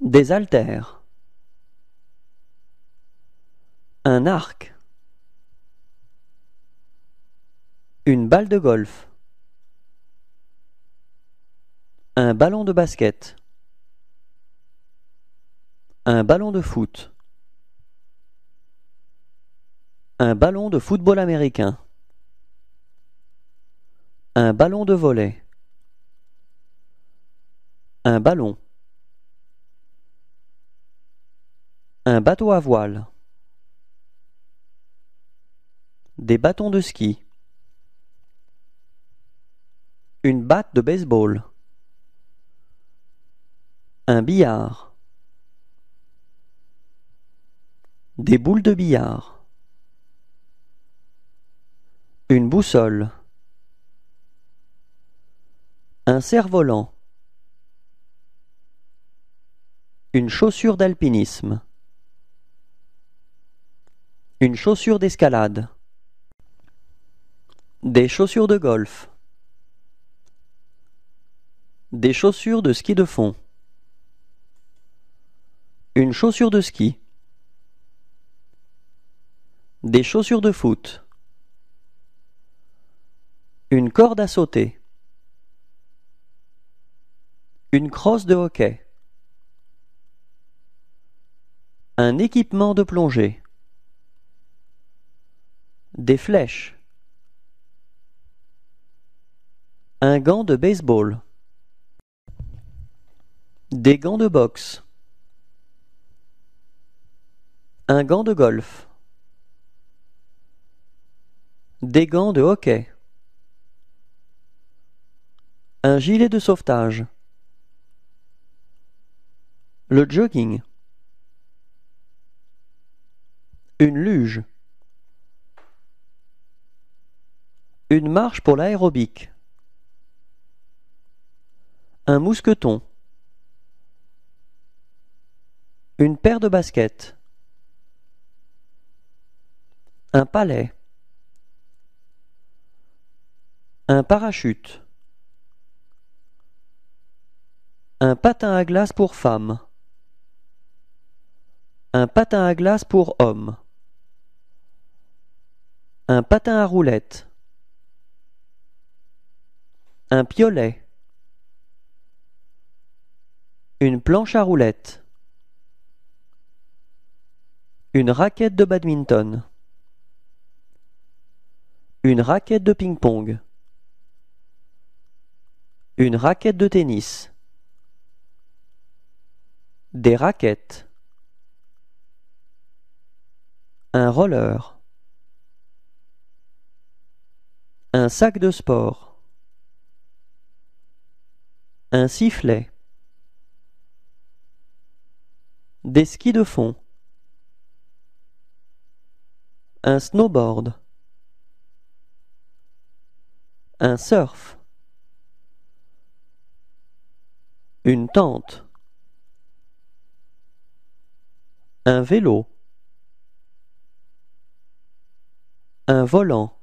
Des haltères. Un arc. Une balle de golf. Un ballon de basket. Un ballon de foot. Un ballon de football américain. Un ballon de volet. Un ballon. Un bateau à voile. Des bâtons de ski. Une batte de baseball. Un billard. Des boules de billard. Une boussole. Un cerf-volant. Une chaussure d'alpinisme. Une chaussure d'escalade. Des chaussures de golf. Des chaussures de ski de fond. Une chaussure de ski. Des chaussures de foot. Une corde à sauter. Une crosse de hockey. Un équipement de plongée. Des flèches. Un gant de baseball. Des gants de boxe. Un gant de golf. Des gants de hockey. Un gilet de sauvetage. Le jogging. Une luge. Une marche pour l'aérobic. Un mousqueton. Une paire de baskets. Un palais. Un parachute. Un patin à glace pour femme. Un patin à glace pour homme. Un patin à roulettes un piolet, une planche à roulettes, une raquette de badminton, une raquette de ping-pong, une raquette de tennis, des raquettes, un roller, un sac de sport, un sifflet, des skis de fond, un snowboard, un surf, une tente, un vélo, un volant.